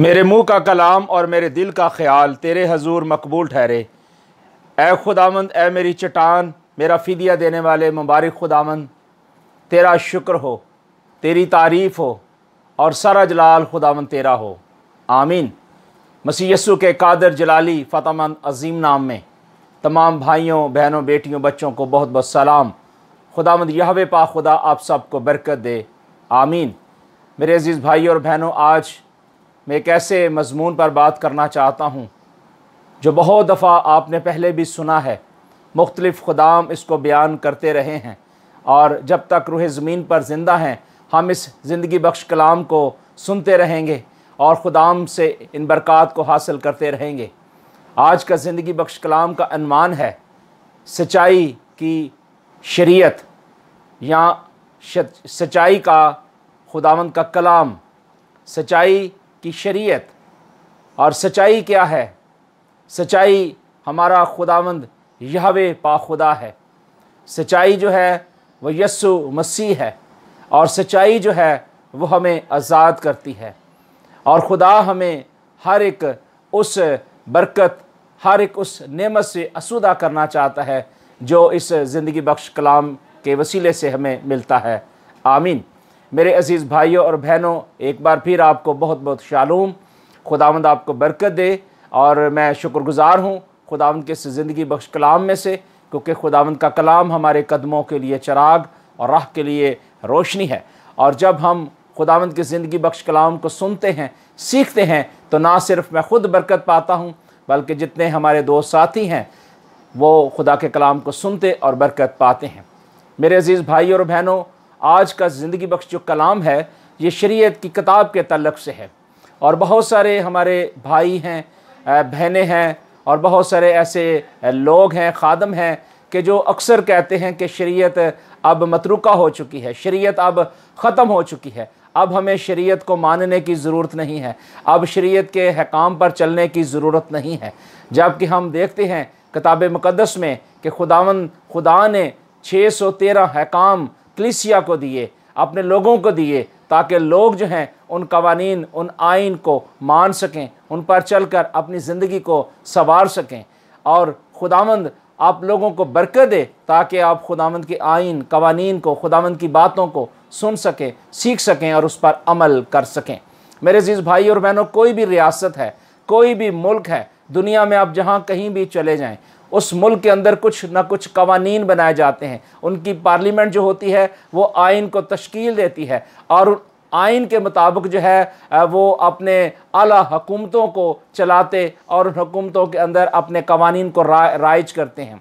मेरे मुंह का कलाम और मेरे दिल का ख्याल तेरे हजूर मकबूल ठहरे ए खुदामंद ए मेरी चटान मेरा फ़िदिया देने वाले मुबारक खुदामंद तेरा शुक्र हो तेरी तारीफ़ हो और सारा जलाल खुदामंद तेरा हो आमीन मसी यसु के कादर जलाली फ़तहमंद अजीम नाम में तमाम भाइयों बहनों बेटियों बच्चों को बहुत बहुत सलाम खुदामंद यह पा खुदा आप सबको बरकत दे आमीन मेरे अज़ीज़ भाई और बहनों आज मैं एक ऐसे मजमून पर बात करना चाहता हूँ जो बहुत दफ़ा आपने पहले भी सुना है मुख्तलिफ़ खुदाम इसको बयान करते रहे हैं और जब तक रूह ज़मीन पर ज़िंदा हैं हम इस ज़िंदगी बख्श कलाम को सुनते रहेंगे और ख़ुदाम से इन बरक़ात को हासिल करते रहेंगे आज का ज़िंदगी बख्श कलाम का अनुमान है सच्चाई की शरीयत या सच्चाई का खुदावंद का कलाम सच्चाई की शरीयत और सच्चाई क्या है सच्चाई हमारा खुदावंद यहवे पाखुदा है सच्चाई जो है वह यस्सु मसीह है और सच्चाई जो है वह हमें आज़ाद करती है और खुदा हमें हर एक उस बरकत हर एक उस नेमत से असूदा करना चाहता है जो इस ज़िंदगी बख्श कलाम के वसीले से हमें मिलता है आमीन मेरे अज़ीज़ भाइयों और बहनों एक बार फिर आपको बहुत बहुत शालूम खुदावंद आपको बरकत दे और मैं शुक्रगुज़ार हूँ खुदावंद के ज़िंदगी बख्श कलाम में से क्योंकि खुदावंद का कलाम हमारे कदमों के लिए चराग और राह के लिए रोशनी है और जब हम खुदावंद के ज़िंदगी बख्श कलाम को सुनते हैं सीखते हैं तो ना सिर्फ मैं ख़ुद बरकत पाता हूँ बल्कि जितने हमारे दोस्त साथी हैं वो खुदा के कलाम को सुनते और बरकत पाते हैं मेरे अज़ीज़ भाई और बहनों आज का ज़िंदगी बख्श जो कलाम है ये शरीयत की किताब के तलक से है और बहुत सारे हमारे भाई हैं बहनें हैं और बहुत सारे ऐसे लोग हैं खादम हैं कि जो अक्सर कहते हैं कि शरीयत अब मतरुका हो चुकी है शरीयत अब ख़त्म हो चुकी है अब हमें शरीयत को मानने की ज़रूरत नहीं है अब शरीयत के हकाम पर चलने की ज़रूरत नहीं है जबकि हम देखते हैं किताब मुक़दस में कि खुदावन खुदा ने 613 हकाम कलिसिया को दिए अपने लोगों को दिए ताकि लोग जो हैं उन कवानी उन आइन को मान सकें उन पर चल कर अपनी ज़िंदगी को संवार सकें और खुदामंद आप लोगों को बरकत दे ताकि आप खुदामंद के आइन कवानी को खुदामंद की बातों को सुन सकें सीख सकें और उस पर अमल कर सकें मेरे जीज भाई और बहनों कोई भी रियासत है कोई भी मुल्क है दुनिया में आप जहाँ कहीं भी चले जाएँ उस मुल्क के अंदर कुछ ना कुछ कवानी बनाए जाते हैं उनकी पार्लियामेंट जो होती है वो आइन को तश्कील देती है और आइन के मुताबिक जो है वो अपने अला हकूमतों को चलाते और उन हकूमतों के अंदर अपने कवानी को राइज करते हैं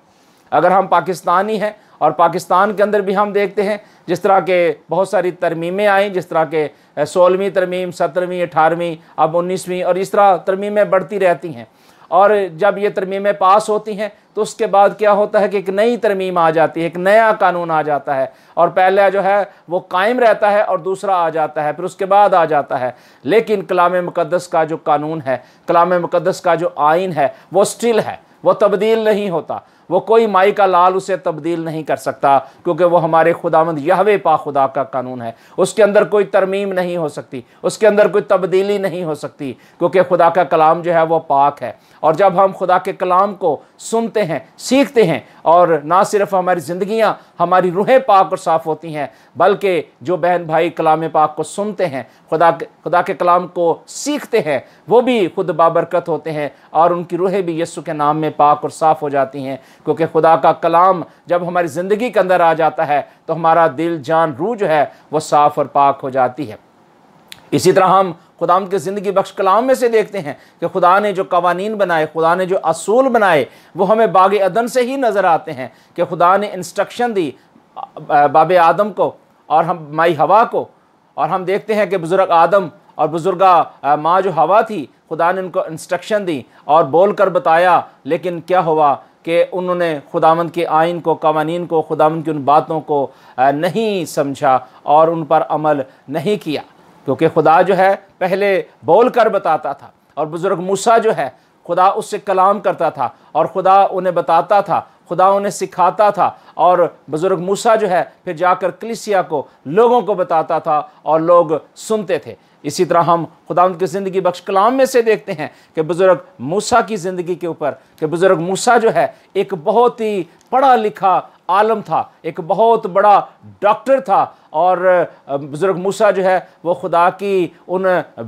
अगर हम पाकिस्तानी हैं और पाकिस्तान के अंदर भी हम देखते हैं जिस तरह के बहुत सारी तरमीमें आई जिस तरह के सोलहवीं तरमीम सत्रहवीं अठारहवीं अब उन्नीसवीं और इस तरह तरमीमें बढ़ती रहती हैं और जब ये तरमीमें पास होती हैं तो उसके बाद क्या होता है कि एक नई तरमीम आ जाती है एक नया कानून आ जाता है और पहला जो है वो कायम रहता है और दूसरा आ जाता है फिर उसके बाद आ जाता है लेकिन कलाम मुकदस का जो कानून है कलाम मुकदस का जो आइन है वो स्टिल है वो तब्दील नहीं होता वो कोई माई का लाल उसे तब्दील नहीं कर सकता क्योंकि वो हमारे खुदामंद यहवे पा खुदा का कानून है उसके अंदर कोई तरमीम नहीं हो सकती उसके अंदर कोई तब्दीली नहीं हो सकती क्योंकि खुदा का कलाम जो है वो पाक है और जब हम खुदा के कलाम को सुनते हैं सीखते हैं और ना सिर्फ हमारी ज़िंदियाँ हमारी रूहें पाक और साफ़ होती हैं बल्कि जो बहन भाई कलाम पाक को सुनते हैं खुदा के खुदा के कलाम को सीखते हैं वो भी खुद बाबरकत होते हैं और उनकी रूहें भी यस्सु के नाम में पाक और साफ़ हो जाती हैं क्योंकि खुदा का कलाम जब हमारी ज़िंदगी के अंदर आ जाता है तो हमारा दिल जान रूह जो है वह साफ़ और पाक हो जाती है इसी तरह हम खुदाम के ज़िंदगी बख्श कलाम में से देखते हैं कि खुदा ने जो कवानीन बनाए खुदा ने जो असूल बनाए वो हमें बाग अदन से ही नज़र आते हैं कि खुदा ने इंस्ट्रक्शन दी बाब आदम को और हम माई हवा को और हम देखते हैं कि बुज़ुर्ग आदम और बुज़ुर्गा माँ जो हवा थी खुदा ने उनको इंस्ट्रक्शन दी और बोल कर बताया लेकिन क्या हुआ कि उन्होंने खुदावंद के आइन को कवानीन को खुदावंद की उन बातों को नहीं समझा और उन पर अमल नहीं किया क्योंकि खुदा जो है पहले बोल कर बताता था और बुज़ुर्ग मूसा जो है खुदा उससे कलाम करता था और खुदा उन्हें बताता था खुदा उन्हें सिखाता था और बुज़ुर्ग मूसा जो है फिर जाकर क्लिसिया को लोगों को बताता था और लोग सुनते थे इसी तरह हम खुदा की ज़िंदगी बख्श कलाम में से देखते हैं कि बुज़ुर्ग मूसा की ज़िंदगी के ऊपर कि बुज़ुर्ग मूसा जो है एक बहुत ही पढ़ा लिखा आलम था एक बहुत बड़ा डॉक्टर था और बुज़ुर्ग मूसा जो है वो खुदा की उन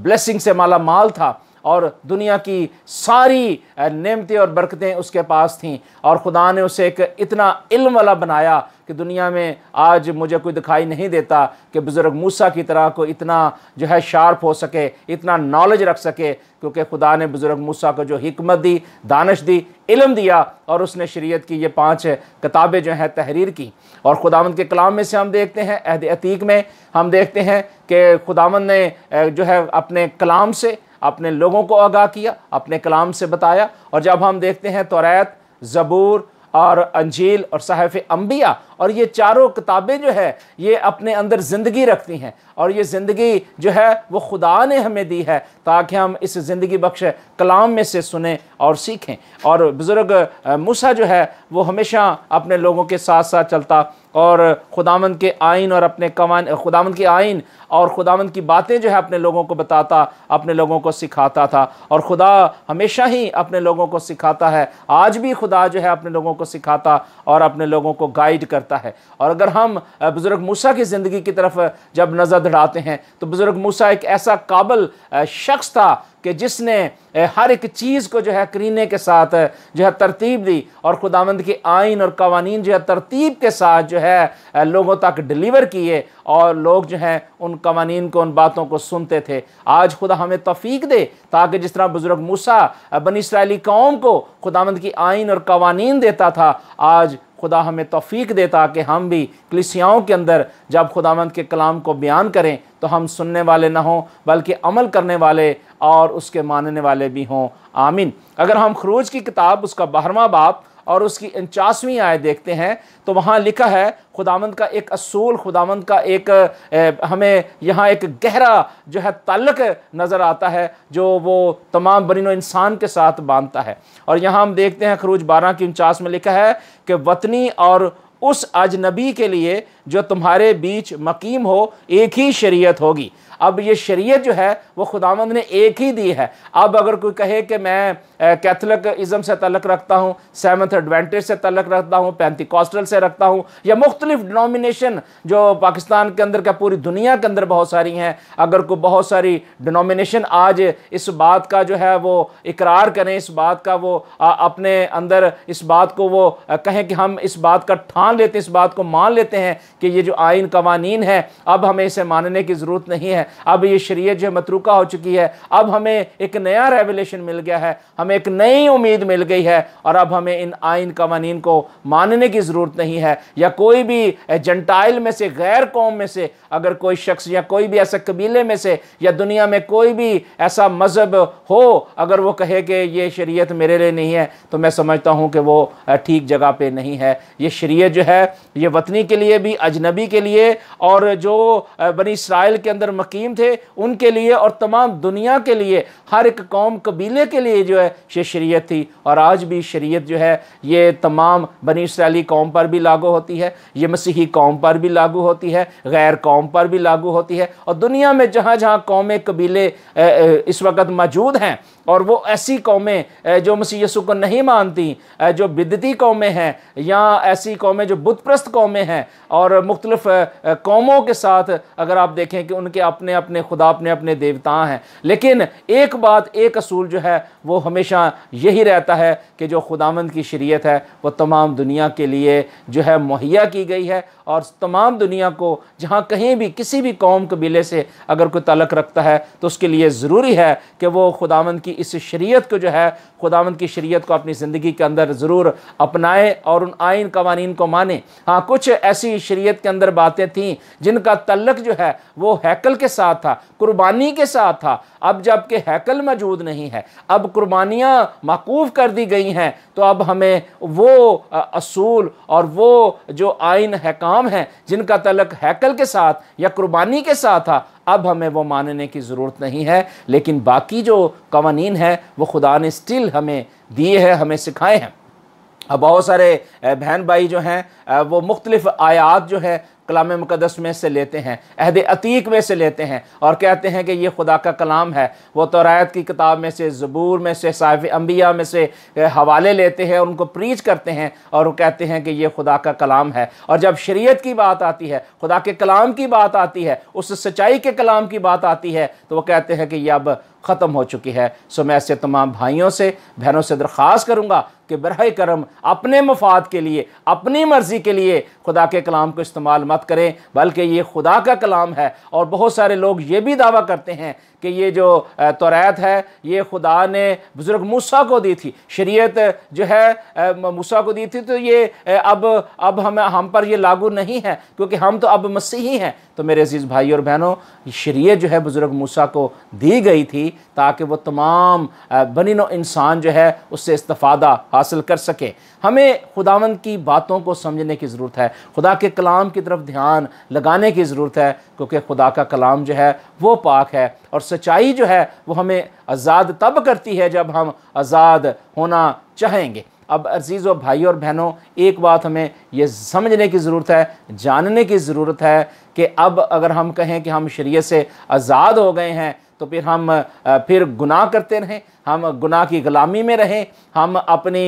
ब्लेसिंग से माला माल था और दुनिया की सारी नेमतें और बरकतें उसके पास थीं और खुदा ने उसे एक इतना इल्म वाला बनाया कि दुनिया में आज मुझे कोई दिखाई नहीं देता कि बुज़ुर्ग मूसा की तरह को इतना जो है शार्प हो सके इतना नॉलेज रख सके क्योंकि खुदा ने बुज़ुर्ग मूसा को जो हमत दी दानश दी इलम दिया और उसने शरीयत की ये पांच किताबें जो हैं तहरीर की और खुदावंद के कलाम में से हम देखते हैं अहद अतीक में हम देखते हैं कि खुदावंद ने जो है अपने कलाम से अपने लोगों को आगाह किया अपने कलाम से बताया और जब हम देखते हैं तो जबूर और अंजील और साहफ अम्बिया और ये चारों किताबें जो है ये अपने अंदर ज़िंदगी रखती हैं और ये ज़िंदगी जो है वो खुदा ने हमें दी है ताकि हम इस ज़िंदगी बख्श कलाम में से सुने और सीखें और बुज़ुर्ग मूसा जो है वो हमेशा अपने लोगों के साथ साथ चलता और खुदामंद के आइन और अपने कवान खुदामंद के आइन और खुदामंद की बातें जो है अपने लोगों को बताता अपने लोगों को सिखाता था और खुदा हमेशा ही अपने लोगों को सिखाता है आज भी खुदा जो है अपने लोगों को सिखाता और अपने लोगों को गाइड करता है और अगर हम बुज़ुर्ग मूसा की ज़िंदगी की तरफ जब नज़र दड़ाते हैं तो बुज़ुर्ग मूसा एक ऐसा काबल शख्स था कि जिसने हर एक चीज़ को जो है करीने के साथ जो है तरतीब दी और खुदावंद की आइन और कवानी जो है तरतीब के साथ जो है लोगों तक डिलीवर किए और लोग जो हैं उन कवानीन को उन बातों को सुनते थे आज खुदा हमें तफीक दे ताकि जिस तरह बुज़ुर्ग मूसा बन इसराइली कौम को खुदावंद की आइन और कवानीन देता था आज खुदा हमें तोफ़ी देता कि हम भी कलिसियाओं के अंदर जब मंद के कलाम को बयान करें तो हम सुनने वाले ना हों बल्कि अमल करने वाले और उसके मानने वाले भी हों आमीन अगर हम खरूज की किताब उसका बारहवा बाप और उसकी उनचासवीं आय देखते हैं तो वहाँ लिखा है खुदामंद का एक असूल खुदामंद का एक हमें यहाँ एक गहरा जो है तलक नज़र आता है जो वो तमाम बरिन इंसान के साथ बांधता है और यहाँ हम देखते हैं खरूज बारह की उनचास में लिखा है कि वतनी और उस अजनबी के लिए जो तुम्हारे बीच मकीम हो एक ही शरीयत होगी अब ये शरीयत जो है वो खुदावंद ने एक ही दी है अब अगर कोई कहे कि मैं कैथलिकज़म से तलक रखता हूँ सेवन्थ एडवेंटेज से तलक रखता हूँ कॉस्टल से रखता हूँ या मुख्तलिफ डिनोमिनेशन जो पाकिस्तान के अंदर क्या पूरी दुनिया के अंदर बहुत सारी हैं अगर कोई बहुत सारी डिनोमिनेशन आज इस बात का जो है वो इकरार करें इस बात का वो अपने अंदर इस बात को वो कहें कि हम इस बात का ठान लेते हैं इस बात को मान लेते हैं कि ये जो आइन कवानीन है अब हमें इसे मानने की ज़रूरत नहीं है अब ये शरीय जो मतरूका हो चुकी है अब हमें एक नया रेवलेशन मिल गया है हमें एक नई उम्मीद मिल गई है और अब हमें इन आइन कवानीन को मानने की ज़रूरत नहीं है या कोई भी जंटाइल में से गैर कौम में से अगर कोई शख्स या कोई भी ऐसे कबीले में से या दुनिया में कोई भी ऐसा मज़हब हो अगर वो कहे कि ये शरीयत मेरे लिए नहीं है तो मैं समझता हूँ कि वो ठीक जगह पे नहीं है ये शरीय जो है ये वतनी के लिए भी अजनबी के लिए और जो बनी इसराइल के अंदर मकी हकीम थे उनके लिए और तमाम दुनिया के लिए हर एक कौम कबीले के लिए जो है ये शरीय थी और आज भी शरीय जो है ये तमाम बनी इसराइली कौम पर भी लागू होती है ये मसीही कौम पर भी लागू होती है गैर कौम पर भी लागू होती है और दुनिया में जहाँ जहाँ कौम कबीले इस वक्त मौजूद हैं और वो ऐसी कौमें जो मसीह यसु को नहीं मानती जो बिदती कौमें हैं या ऐसी कौमें जो बुतप्रस्त कौमें हैं और मुख्तलफ़ कौमों के साथ अगर आप देखें कि उनके अपने अपने खुदा अपने अपने देवता हैं लेकिन एक बात एक असूल जो है वो हमेशा यही रहता है कि जो खुदामंद की शरीयत है वो तमाम दुनिया के लिए जो है मुहैया की गई है और तमाम दुनिया को जहाँ कहीं भी किसी भी कौम कबीले से अगर कोई तलक रखता है तो उसके लिए ज़रूरी है कि वो खुदामंद की की इस शरीयत को जो है खुदावंद की शरीयत को अपनी ज़िंदगी के अंदर ज़रूर अपनाएं और उन आइन कवानीन को माने हाँ कुछ ऐसी शरीयत के अंदर बातें थीं जिनका तल्लक जो है वो हैकल के साथ था कुर्बानी के साथ था अब जबकि हैकल मौजूद नहीं है अब कुर्बानियाँ मकूफ़ कर दी गई हैं तो अब हमें वो असूल और वो जो आइन हैकाम हैं जिनका तलक हैकल के साथ या कुर्बानी के साथ था अब हमें वो मानने की ज़रूरत नहीं है लेकिन बाकी जो कवानीन है वो खुदा ने स्टिल हमें दिए हैं हमें सिखाए हैं बहुत सारे बहन भाई जो हैं वो मुख्तलिफ आयात जो है कलाम मुकदस में से लेते हैं अहद अतीक में से लेते हैं और कहते हैं कि ये खुदा का कलाम है वो तोरात की किताब में से ज़बूर में से साहिब अम्बिया में से हवाले लेते हैं और उनको प्रीच करते हैं और वो कहते हैं कि ये खुदा का कलाम है और जब शरीयत की बात आती है खुदा के कलाम की बात आती है उस सच्चाई के कलाम की बात आती है तो वह कहते हैं कि यह अब ख़त्म हो चुकी है सो मैं ऐसे तमाम भाइयों से बहनों से दरख्वास्त करूँगा कि बर करम अपने मफाद के लिए अपनी मर्ज़ी के लिए खुदा के कलाम को इस्तेमाल मत करें बल्कि ये खुदा का कलाम है और बहुत सारे लोग ये भी दावा करते हैं कि ये जो तोरात है ये खुदा ने बुज़ुर्ग मूसा को दी थी शरीयत जो है मूसा को दी थी तो ये अब अब हम हम पर ये लागू नहीं है क्योंकि हम तो अब मसीही हैं तो मेरे अजीज़ भाई और बहनों शरीयत जो है बुज़ुर्ग मूसा को दी गई थी ताकि वो तमाम बनी नो इंसान जो है उससे इस्तफ़ादा हासिल कर सके हमें खुदावंद की बातों को समझने की ज़रूरत है खुदा के कलाम की तरफ ध्यान लगाने की ज़रूरत है क्योंकि खुदा का कलाम जो है वो पाक है और सच्चाई जो है वो हमें आज़ाद तब करती है जब हम आज़ाद होना चाहेंगे अब और भाई और बहनों एक बात हमें ये समझने की ज़रूरत है जानने की ज़रूरत है कि अब अगर हम कहें कि हम शरीय से आज़ाद हो गए हैं तो फिर हम फिर गुनाह करते रहें हम गुनाह की ग़ुलामी में रहें हम अपनी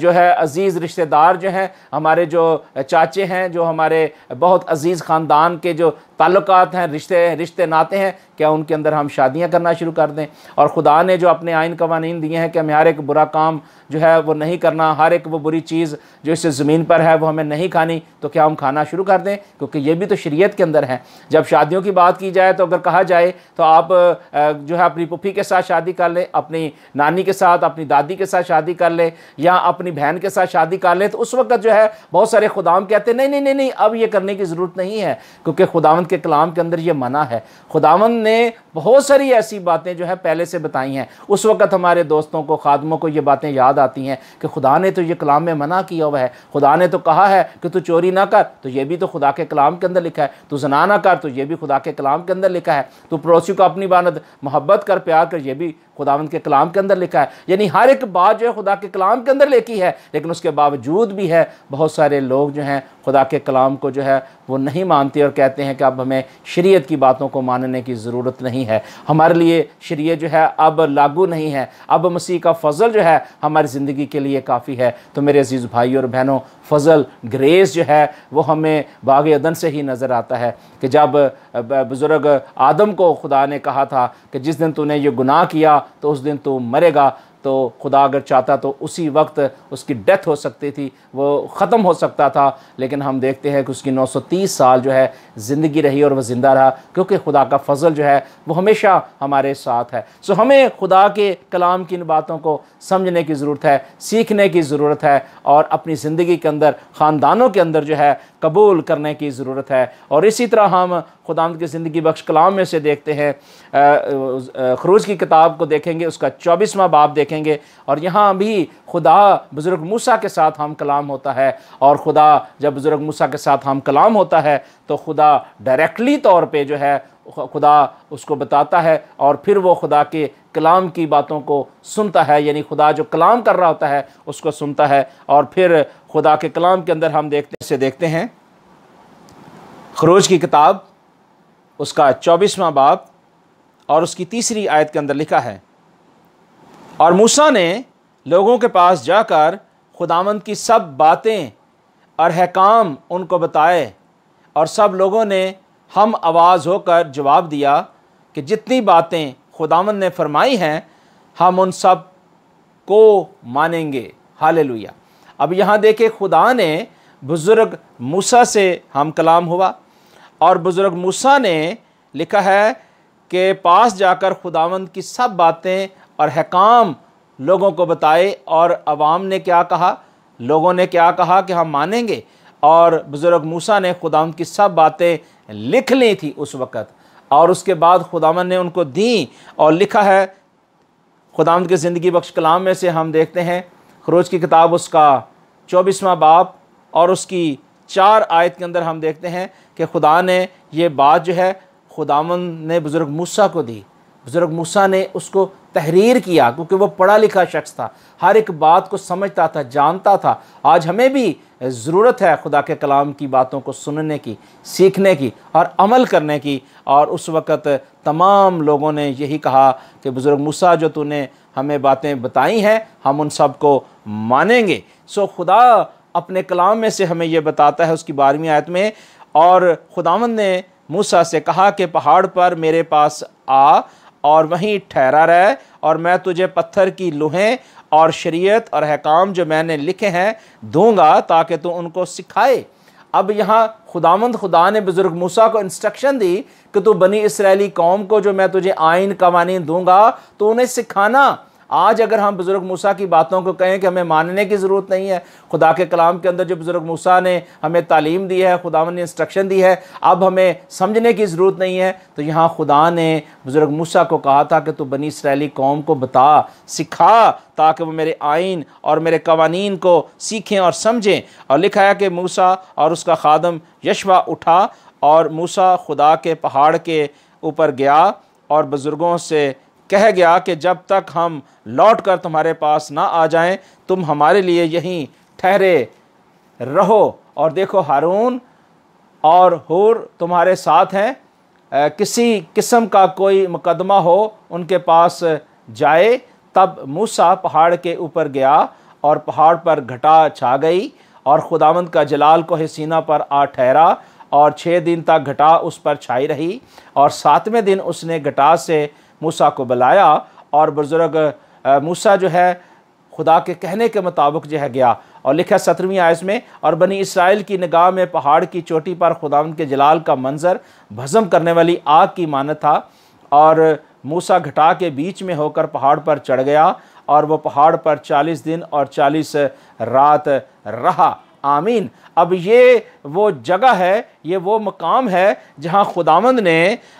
जो है अज़ीज़ रिश्तेदार जो हैं हमारे जो चाचे हैं जो हमारे बहुत अज़ीज़ ख़ानदान के जो ताल्लुक हैं रिश्ते रिश्ते नाते हैं क्या उनके अंदर हम शादियाँ करना शुरू कर दें और ख़ुदा ने जो अपने आइन कवानीन दिए हैं कि हमें हर एक बुरा काम जो है वो नहीं करना हर एक वो बुरी चीज़ जो इस ज़मीन पर है वो हमें नहीं खानी तो क्या हम खाना शुरू कर दें क्योंकि ये भी तो शरीत के अंदर है जब शादियों की बात की जाए तो अगर कहा जाए तो आप जो है अपनी पुफी के साथ शादी कर लें अपनी अपनी नानी के साथ अपनी दादी के साथ शादी कर ले या अपनी बहन के साथ शादी कर ले तो उस वक्त जो है बहुत सारे खुदाम कहते हैं नहीं नहीं नहीं नहीं अब ये करने की ज़रूरत नहीं है क्योंकि खुदावन के कलाम के अंदर ये मना है खुदावन ने बहुत सारी ऐसी बातें जो है पहले से बताई हैं उस वक्त हमारे दोस्तों को खादमों को ये बातें याद आती हैं कि खुदा ने तो ये कलाम में मना किया हुआ है खुदा ने तो कहा है कि तू चोरी ना कर तो ये भी तो खुदा के कलाम के अंदर लिखा है तू जना ना कर तो ये भी खुदा के कलाम के अंदर लिखा है तू पड़ोसी को अपनी बानत मोहब्बत कर प्यार कर ये भी खुदावंद के कलाम कलाम के अंदर लिखा है यानी हर एक बात जो है खुदा के कलाम के अंदर लिखी है लेकिन उसके बावजूद भी है बहुत सारे लोग जो हैं खुदा के कलाम को जो है वो नहीं मानते और कहते हैं कि अब हमें शरीयत की बातों को मानने की ज़रूरत नहीं है हमारे लिए शरीयत जो है अब लागू नहीं है अब मसीह का फ़ज़ल जो है हमारी ज़िंदगी के लिए काफ़ी है तो मेरे अजीज़ भाई और बहनों फ़ज़ल ग्रेस जो है वो हमें बाग अदन से ही नज़र आता है कि जब बुज़ुर्ग आदम को खुदा ने कहा था कि जिस दिन तूने ये गुनाह किया तो उस दिन तू मरेगा तो खुदा अगर चाहता तो उसी वक्त उसकी डेथ हो सकती थी वो ख़त्म हो सकता था लेकिन हम देखते हैं कि उसकी 930 साल जो है ज़िंदगी रही और वह ज़िंदा रहा क्योंकि खुदा का फजल जो है वो हमेशा हमारे साथ है सो हमें खुदा के कलाम की इन बातों को समझने की ज़रूरत है सीखने की ज़रूरत है और अपनी ज़िंदगी के अंदर ख़ानदानों के अंदर जो है कबूल करने की ज़रूरत है और इसी तरह हम खुदा की ज़िंदगी बख्श कलाम में से देखते हैं खरूज की किताब को देखेंगे उसका चौबीसवा बाप देखेंगे और यहाँ भी खुदा बुज़ुर्ग मूसा के साथ हम कलाम होता है और खुदा जब बुज़ुर्ग मूसा के साथ हम कलाम होता है तो खुदा डायरेक्टली तौर पे जो है खुदा उसको बताता है और फिर वो खुदा के कलाम की बातों को सुनता है यानी खुदा जो कलाम कर रहा होता है उसको सुनता है और फिर खुदा के कलाम के अंदर हम देखते से देखते हैं खरोज की किताब उसका चौबीसवा बाप और उसकी तीसरी आयत के अंदर लिखा है और मूसा ने लोगों के पास जाकर खुदामंद की सब बातें और हकाम उनको बताए और सब लोगों ने हम आवाज़ होकर जवाब दिया कि जितनी बातें खुदामन ने फरमाई हैं हम उन सब को मानेंगे हाल अब यहाँ देखे खुदा ने बुज़ुर्ग मूसा से हम कलाम हुआ और बुज़ुर्ग मूसा ने लिखा है के पास जाकर खुदावंद की सब बातें और हकाम लोगों को बताए और अवाम ने क्या कहा लोगों ने क्या कहा कि हम मानेंगे और बुज़ुर्ग मूसा ने खुदावंद की सब बातें लिख ली थी उस वक़्त और उसके बाद खुदावन ने उनको दी और लिखा है खुदावंद की ज़िंदगी बख्श कलाम में से हम देखते हैं खरोज की किताब उसका चौबीसवा बाप और उसकी चार आयत के अंदर हम देखते हैं कि खुदा ने ये बात जो है खुदावन ने बुज़ुर्ग मूसा को दी बुज़ुर्ग मूसा ने उसको तहरीर किया क्योंकि वो पढ़ा लिखा शख्स था हर एक बात को समझता था जानता था आज हमें भी ज़रूरत है खुदा के कलाम की बातों को सुनने की सीखने की और अमल करने की और उस वक़्त तमाम लोगों ने यही कहा कि बुज़ुर्ग मूसा जो तूने हमें बातें बताई हैं हम उन सब को मानेंगे सो खुदा अपने कलाम में से हमें यह बताता है उसकी बारहवीं आयत में और खुदावन ने मूसा से कहा कि पहाड़ पर मेरे पास आ और वहीं ठहरा रह और मैं तुझे पत्थर की लुहें और शरीयत और अहकाम जो मैंने लिखे हैं दूंगा ताकि तू उनको सिखाए अब यहाँ खुदामंद खुदा ने बुज़ुर्ग मूसा को इंस्ट्रक्शन दी कि तू बनी इसराइली कौम को जो मैं तुझे आइन कवानी दूंगा तो उन्हें सिखाना आज अगर हम बुज़ुर्ग मूसा की बातों को कहें कि हमें मानने की ज़रूरत नहीं है खुदा के कलाम के अंदर जो बुज़ुर्ग मूसा ने हमें तालीम दी है खुदा ने इंस्ट्रक्शन दी है अब हमें समझने की ज़रूरत नहीं है तो यहाँ खुदा ने बुज़ुर्ग मूसा को कहा था कि तू बनी इसराइली कौम को बता सिखा ताकि वो मेरे आइन और मेरे कवानीन को सीखें और समझें और लिखा है कि मूसा और उसका खादम यशवा उठा और मूसा खुदा के पहाड़ के ऊपर गया और बुज़ुर्गों से कह गया कि जब तक हम लौट कर तुम्हारे पास ना आ जाएं तुम हमारे लिए यहीं ठहरे रहो और देखो हारून और हुर तुम्हारे साथ हैं किसी किस्म का कोई मुकदमा हो उनके पास जाए तब मूसा पहाड़ के ऊपर गया और पहाड़ पर घटा छा गई और खुदावंद का जलाल को हसीना पर आ ठहरा और छः दिन तक घटा उस पर छाई रही और सातवें दिन उसने घटा से मूसा को बुलाया और बुज़ुर्ग मूसा जो है खुदा के कहने के मुताबिक जो है गया और लिखा सत्रहवीं आयस में और बनी इसराइल की निगाह में पहाड़ की चोटी पर खुदा के जलाल का मंजर भजम करने वाली आग की मान था और मूसा घटा के बीच में होकर पहाड़ पर चढ़ गया और वह पहाड़ पर चालीस दिन और चालीस रात रहा आमीन अब ये वो जगह है ये वो मकाम है जहाँ खुदामंद ने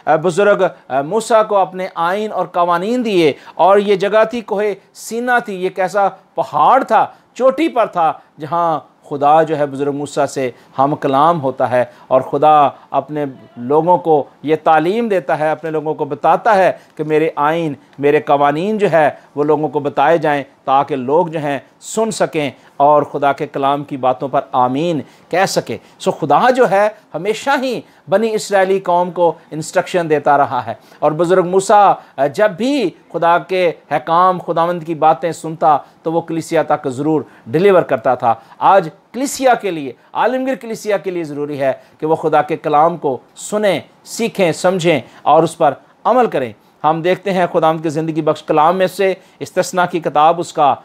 बुज़ुर्ग मूसा को अपने आइन और कवानीन दिए और ये जगह थी कोहे सीना थी ये कैसा पहाड़ था चोटी पर था जहाँ खुदा जो है बुज़ुर्ग मूसा से हम कलाम होता है और खुदा अपने लोगों को ये तालीम देता है अपने लोगों को बताता है कि मेरे आइन मेरे कवानीन जो है वो लोगों को बताए जाएं ताकि लोग जो हैं सुन सकें और खुदा के कलाम की बातों पर आमीन कह सके सो खुदा जो है हमेशा ही बनी इसराइली कौम को इंस्ट्रक्शन देता रहा है और बुज़ुर्ग मूसा जब भी खुदा के हकाम खुदावंद की बातें सुनता तो वो कलिसिया तक ज़रूर डिलीवर करता था आज कलिसिया के लिए आलमगिर कलिसिया के लिए ज़रूरी है कि वह खुदा के कलाम को सुने सीखें समझें और उस पर अमल करें हम देखते हैं खुदाम के ज़िंदगी बख्श कलाम में से इस्तना की किताब उसका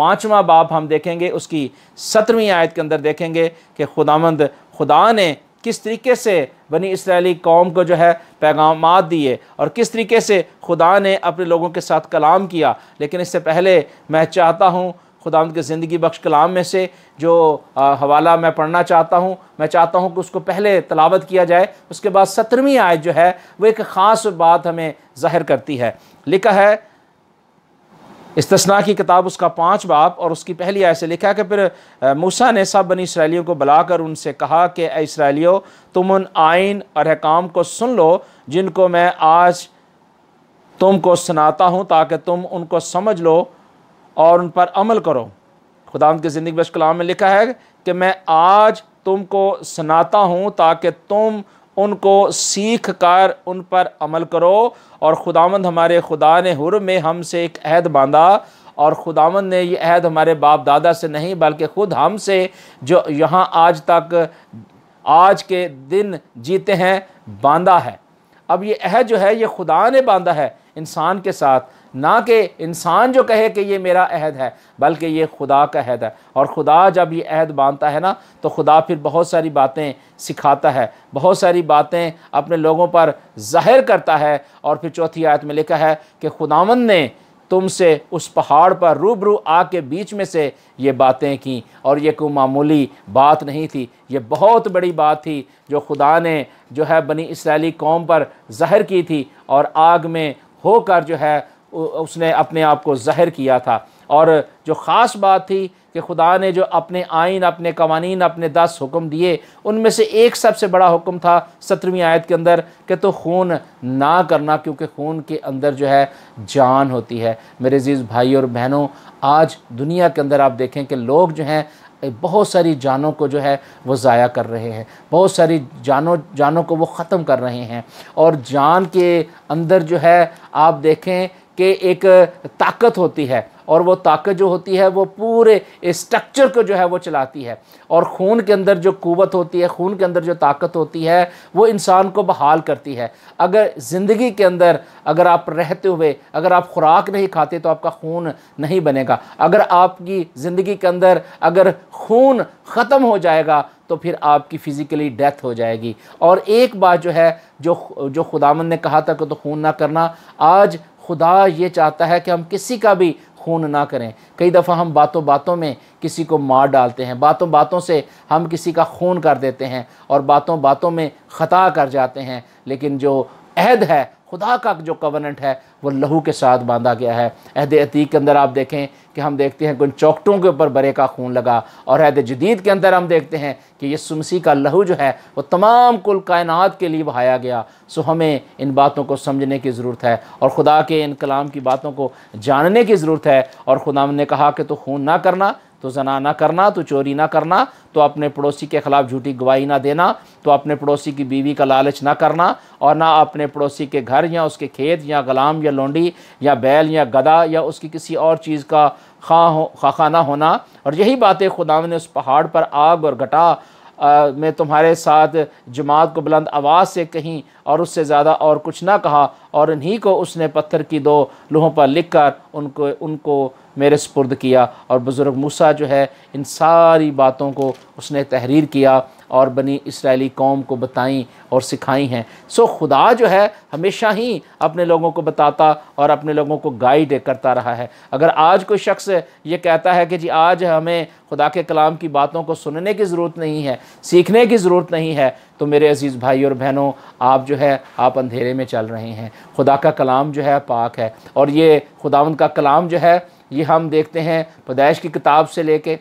पाँचवा बाब हम देखेंगे उसकी सत्रहवीं आयत के अंदर देखेंगे कि खुदामंद खुदा ने किस तरीके से बनी इसराइली कौम को जो है पैगाम दिए और किस तरीके से खुदा ने अपने लोगों के साथ कलाम किया लेकिन इससे पहले मैं चाहता हूँ खुदा के ज़िंदगी बख्श कलाम में से जो हवाला मैं पढ़ना चाहता हूँ मैं चाहता हूँ कि उसको पहले तलावत किया जाए उसके बाद सत्रहवीं आयत जो है वो एक ख़ास बात हमें ज़ाहिर करती है लिखा है इस तस्ना की किताब उसका पाँच बाप और उसकी पहली आय से लिखा कि फिर मूसा ने सब बनी इसराइलियों को बुलाकर उनसे कहा कि इसराइलियों तुम उन आइन और हकाम को सुन लो जिनको मैं आज तुमको सुनाता हूँ ताकि तुम उनको समझ लो और उन पर अमल करो खुदा की ज़िंदगी बश कलाम में लिखा है कि मैं आज तुमको सुनाता हूँ ताकि तुम उनको सीख कर उन पर अमल करो और खुदावंद हमारे खुदा ने हुर में हमसे एक अहद बांधा और खुदावंद ने यह अहद हमारे बाप दादा से नहीं बल्कि खुद हमसे जो यहाँ आज तक आज के दिन जीते हैं बांधा है अब ये अहद जो है ये खुदा ने बांधा है इंसान के साथ ना कि इंसान जो कहे कि ये मेरा अहद है बल्कि ये खुदा का अहद है और खुदा जब ये अहद बांधता है ना तो खुदा फिर बहुत सारी बातें सिखाता है बहुत सारी बातें अपने लोगों पर जाहिर करता है और फिर चौथी आयत में लिखा है कि खुदावन ने तुमसे उस पहाड़ पर रूबरू आग के बीच में से ये बातें की और ये कोई मामूली बात नहीं थी ये बहुत बड़ी बात थी जो खुदा ने जो है बनी इसराइली कौम पर जहर की थी और आग में होकर जो है उसने अपने आप को जहर किया था और जो ख़ास बात थी कि खुदा ने जो अपने आइन अपने कवानीन अपने दस हुक्म दिए उनमें से एक सबसे बड़ा हुक्म था सत्रहवीं आयत के अंदर कि तो खून ना करना क्योंकि खून के अंदर जो है जान होती है मेरे अजीज़ भाई और बहनों आज दुनिया के अंदर आप देखें कि लोग जो हैं बहुत सारी जानों को जो है वो ज़ाया कर रहे हैं बहुत सारी जानों जानों को वो ख़त्म कर रहे हैं और जान के अंदर जो है आप देखें के एक ताकत होती है और वो ताकत जो होती है वो पूरे स्ट्रक्चर को जो है वो चलाती है और खून के अंदर जो कुवत होती है खून के अंदर जो ताकत होती है वो इंसान को बहाल करती है अगर ज़िंदगी के अंदर अगर आप रहते हुए अगर आप खुराक नहीं खाते तो आपका खून नहीं बनेगा अगर आपकी ज़िंदगी के अंदर अगर खून ख़त्म हो जाएगा तो फिर आपकी फ़िज़िकली डेथ हो जाएगी और एक बात जो है जो जो खुदामंद ने कहा था कि तो खून ना करना आज खुदा ये चाहता है कि हम किसी का भी खून ना करें कई दफ़ा हम बातों बातों में किसी को मार डालते हैं बातों बातों से हम किसी का खून कर देते हैं और बातों बातों में ख़ता कर जाते हैं लेकिन जो अहद है खुदा का जो कवनेंट है वह लहू के साथ बांधा गया है अहद अतीक के अंदर आप देखें कि हम देखते हैं कुछ चौकटों के ऊपर बरे का खून लगा और अहद जदीद के अंदर हम देखते हैं कि यह सुमसी का लहू जो है वो तमाम कुल कायनात के लिए बहाया गया सो हमें इन बातों को समझने की ज़रूरत है और खुदा के इन कलाम की बातों को जानने की ज़रूरत है और खुदा ने कहा कि तो खून ना करना तो जना ना करना तो चोरी ना करना तो अपने पड़ोसी के ख़िलाफ़ झूठी गवाही ना देना तो अपने पड़ोसी की बीवी का लालच ना करना और ना अपने पड़ोसी के घर या उसके खेत या गुलाम या या लोंडी या बैल या गदा या उसकी किसी और चीज़ का खा हो खाखाना होना और यही बातें खुदा ने उस पहाड़ पर आग और घटा में तुम्हारे साथ जमात को बुलंद आवाज़ से कहीं और उससे ज़्यादा और कुछ ना कहा और इन्हीं को उसने पत्थर की दो लोहों पर लिख कर उनको उनको मेरे सपुर्द किया और बुज़ुर्ग मूसा जो है इन सारी बातों को उसने तहरीर किया और बनी इसराइली कौम को बताई और सिखाई हैं सो खुदा जो है हमेशा ही अपने लोगों को बताता और अपने लोगों को गाइड करता रहा है अगर आज कोई शख्स ये कहता है कि जी आज हमें खुदा के कलाम की बातों को सुनने की ज़रूरत नहीं है सीखने की ज़रूरत नहीं है तो मेरे अज़ीज़ भाई और बहनों आप जो है आप अंधेरे में चल रहे हैं खुदा का कलाम जो है पाक है और ये खुदा का कलाम जो है ये हम देखते हैं पैदाइश की किताब से लेके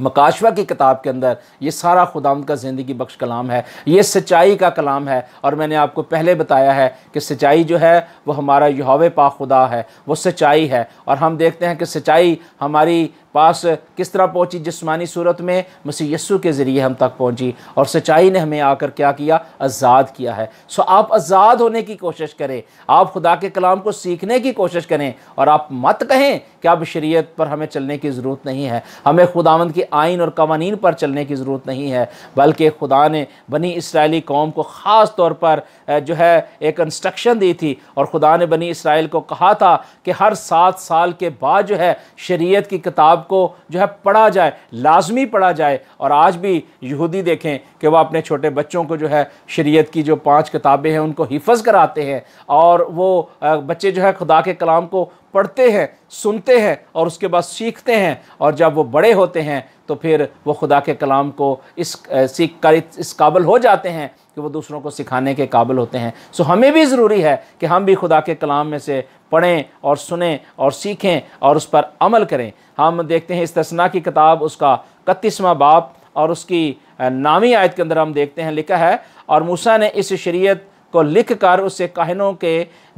मकाशवा की किताब के अंदर ये सारा खुदाम का ज़िंदगी बख्श कलाम है ये सच्चाई का कलाम है और मैंने आपको पहले बताया है कि सच्चाई जो है वो हमारा यहाव पा खुदा है वो सच्चाई है और हम देखते हैं कि सच्चाई हमारी पास किस तरह पहुँची जिसमानी सूरत में मसी यस्सु के ज़रिए हम तक पहुँची और सच्चाई ने हमें आकर क्या किया आज़ाद किया है सो आप आज़ाद होने की कोशिश करें आप खुदा के कलाम को सीखने की कोशिश करें और आप मत कहें कि अब शरीयत पर हमें चलने की ज़रूरत नहीं है हमें खुदावंद के आइन और कवानी पर चलने की ज़रूरत नहीं है बल्कि खुदा ने बनी इसराइली कौम को ख़ास तौर पर जो है एक इंस्ट्रक्शन दी थी और खुदा ने बनी इसराइल को कहा था कि हर सात साल के बाद जो है शरीयत की किताब को जो है पढ़ा जाए लाजमी पढ़ा जाए और आज भी यहूदी देखें कि वह अपने छोटे बच्चों को जो है शरीय की जो पाँच किताबें हैं उनको हिफज कराते हैं और वो बच्चे जो है खुदा के कलाम को पढ़ते हैं सुनते हैं और उसके बाद सीखते हैं और जब वो बड़े होते हैं तो फिर वो खुदा के कलाम को इस सीख कर इस काबिल हो जाते हैं कि वो दूसरों को सिखाने के काबिल होते हैं सो हमें भी ज़रूरी है कि हम भी खुदा के कलाम में से पढ़ें और सुने और सीखें और उस पर अमल करें हम देखते हैं इस तस्ना की किताब उसका इकतीसवा बाप और उसकी नामी आयत के अंदर हम देखते हैं लिखा है और मूसा ने इस शरीयत को लिख कर उससे कहनों के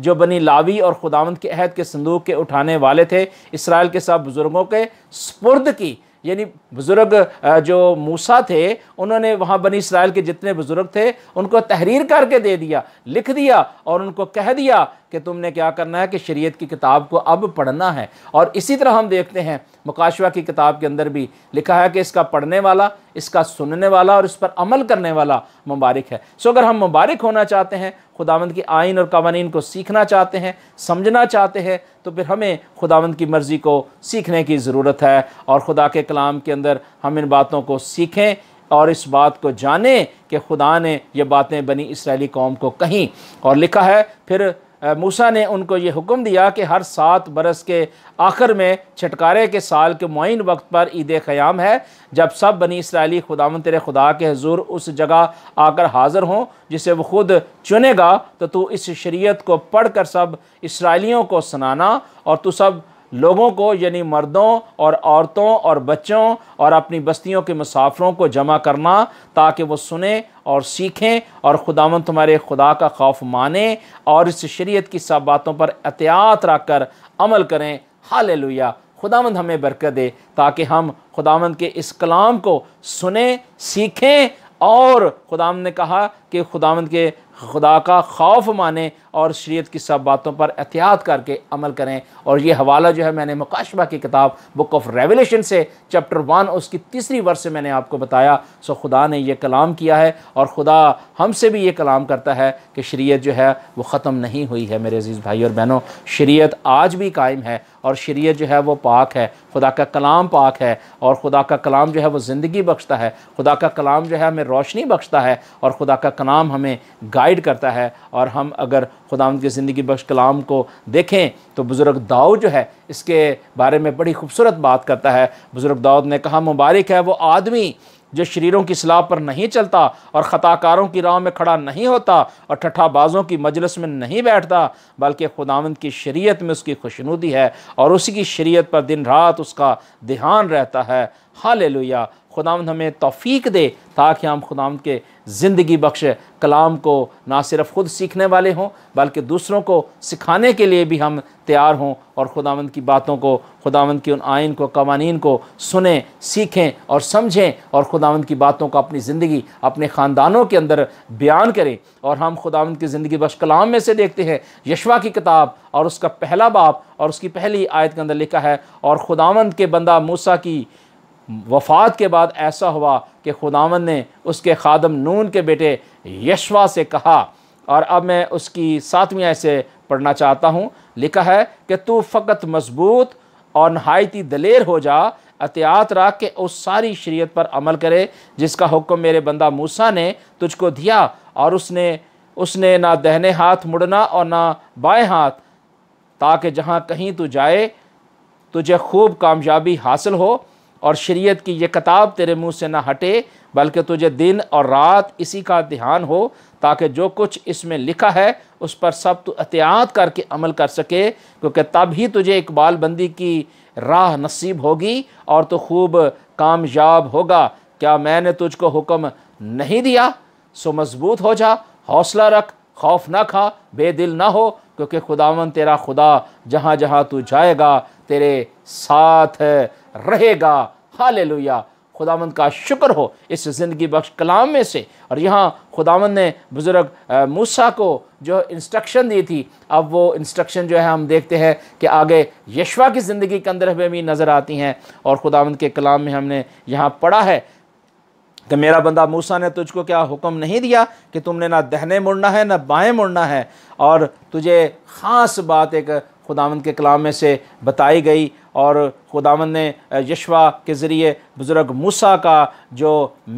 जो बनी लावी और खुदावंत के अहद के संदूक के उठाने वाले थे इसराइल के सब बुज़ुर्गों के स्पुर्द की यानी बुज़ुर्ग जो मूसा थे उन्होंने वहाँ बनी इसराइल के जितने बुज़ुर्ग थे उनको तहरीर करके दे दिया लिख दिया और उनको कह दिया कि तुमने क्या करना है कि शरीयत की किताब को अब पढ़ना है और इसी तरह हम देखते हैं मुकाशवा की किताब के अंदर भी लिखा है कि इसका पढ़ने वाला इसका सुनने वाला और इस पर अमल करने वाला मुबारक है सो अगर हम मुबारक होना चाहते हैं खुदावंद की आइन और कवानी को सीखना चाहते हैं समझना चाहते हैं तो फिर हमें खुदावंद की मर्ज़ी को सीखने की ज़रूरत है और खुदा के कलाम के अंदर हम इन बातों को सीखें और इस बात को जानें कि खुदा ने ये बातें बनी इसराइली कौम को कहीं और लिखा है फिर मूसा ने उनको ये हुक्म दिया कि हर सात बरस के आखिर में छटकारे के साल के मुन वक्त पर ईद ख़याम है जब सब बनी इसराइली खुदा तेरे खुदा के हजूर उस जगह आकर हाज़िर हों जिसे वो खुद चुनेगा तो तू इस शरीयत को पढ़ कर सब इसराइलियों को सुनाना और तू सब लोगों को यानी मर्दों और औरतों और बच्चों और अपनी बस्तियों के मुसाफरों को जमा करना ताकि वो सुने और सीखें और खुदावन तुम्हारे खुदा का खौफ माने और इस शरीयत की सब बातों पर एहतियात रख कर अमल करें हाल लुया खुदावंद हमें बरकत दे ताकि हम खुदावंद के इस कलाम को सुने सीखें और खुदाम ने कहा कि खुदावंद के खुदा का खौफ माने और शरीयत की सब बातों पर एहतियात करके अमल करें और ये हवाला जो है मैंने मुकाशबा की किताब बुक ऑफ रेवलेशन से चैप्टर वन उसकी तीसरी वर्ष से मैंने आपको बताया सो खुदा ने यह कलाम किया है और खुदा हमसे भी ये कलाम करता है कि शरीयत जो है वो ख़त्म नहीं हुई है मेरे अज़ीज़ भाई और बहनों शरीयत आज भी कायम है और शरीयत जो है वो पाक है खुदा का कलाम पाक है और खुदा का कलाम जो है वो ज़िंदगी बख्शता है खुदा का कलाम जो है हमें रोशनी बख्शता है और खुदा का कलाम हमें गाइड करता है और हम अगर खुदा की ज़िंदगी बख्श कलाम को देखें तो बुज़ुर्ग दाऊद जो है इसके बारे में बड़ी खूबसूरत बात करता है बुज़ुर्ग दाऊद ने कहा मुबारक है वो आदमी जो शरीरों की सलाह पर नहीं चलता और ख़ताकारों की राह में खड़ा नहीं होता और ठट्ठाबाजों की मजलस में नहीं बैठता बल्कि खुदावंद की शरीयत में उसकी खुशनुदी है और उसी की शरीयत पर दिन रात उसका ध्यान रहता है हाल लोहिया खुदाम हमें तोफ़ी दे ताकि हम खुदाम के ज़िंदगी बख्श कलाम को ना सिर्फ ख़ुद सीखने वाले हों बल्कि दूसरों को सिखाने के लिए भी हम तैयार हों और खुदावंद की बातों को खुदावंद की उन आयन को कवानीन को सुने सीखें और समझें और खुदावंद की बातों को अपनी ज़िंदगी अपने ख़ानदानों के अंदर बयान करें और हम खुदावंद की ज़िंदगी बख्श कलाम में से देखते हैं यशवा की किताब और उसका पहला बाप और उसकी पहली आयत के अंदर लिखा है और खुदामंद के बंदा मूसा की वफ़ात के बाद ऐसा हुआ कि खुदावन ने उसके खादम नून के बेटे यशवा से कहा और अब मैं उसकी सातवीं ऐसे पढ़ना चाहता हूँ लिखा है कि तू फ़कत मजबूत और नहायती दलेर हो जा एहतियात रख के उस सारी शरीयत पर अमल करे जिसका हुक्म मेरे बंदा मूसा ने तुझको दिया और उसने उसने ना दहने हाथ मुड़ना और ना बाएं हाथ ताकि जहाँ कहीं तू जाए तुझे खूब कामयाबी हासिल हो और शरीयत की ये किताब तेरे मुंह से ना हटे बल्कि तुझे दिन और रात इसी का ध्यान हो ताकि जो कुछ इसमें लिखा है उस पर सब तू एहतियात करके अमल कर सके क्योंकि तब ही तुझे इकबाल बंदी की राह नसीब होगी और तो खूब कामयाब होगा क्या मैंने तुझको हुक्म नहीं दिया सो मजबूत हो जा हौसला रख खौफ ना खा बेदिल ना हो क्योंकि खुदावन तेरा खुदा जहाँ जहाँ तू जाएगा तेरे साथ है रहेगा हाल लोहिया खुदावंद का शुक्र हो इस ज़िंदगी बख्श कलाम में से और यहाँ खुदावंद ने बुज़ुर्ग मूसा को जो इंस्ट्रक्शन दी थी अब वो इंस्ट्रक्शन जो है हम देखते हैं कि आगे यशवा की ज़िंदगी के अंदर हमें भी नज़र आती हैं और खुदावंद के कलाम में हमने यहाँ पढ़ा है कि मेरा बंदा मूसा ने तुझको क्या हुक्म नहीं दिया कि तुमने ना दहने मुड़ना है ना बाएँ मुड़ना है और तुझे ख़ास बात एक खुदावंद के कलाम में से बताई गई और खुदावंद ने यशवा के ज़रिए बुज़ुर्ग मूसा का जो